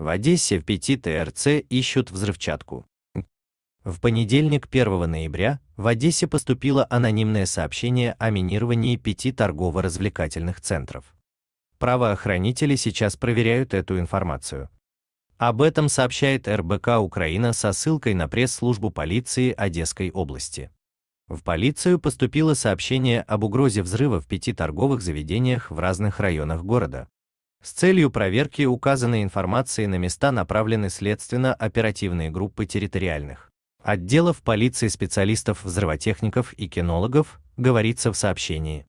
В Одессе в пяти ТРЦ ищут взрывчатку. В понедельник 1 ноября в Одессе поступило анонимное сообщение о минировании пяти торгово-развлекательных центров. Правоохранители сейчас проверяют эту информацию. Об этом сообщает РБК Украина со ссылкой на пресс-службу полиции Одесской области. В полицию поступило сообщение об угрозе взрыва в пяти торговых заведениях в разных районах города. С целью проверки указанной информации на места направлены следственно-оперативные группы территориальных отделов полиции специалистов-взрывотехников и кинологов, говорится в сообщении.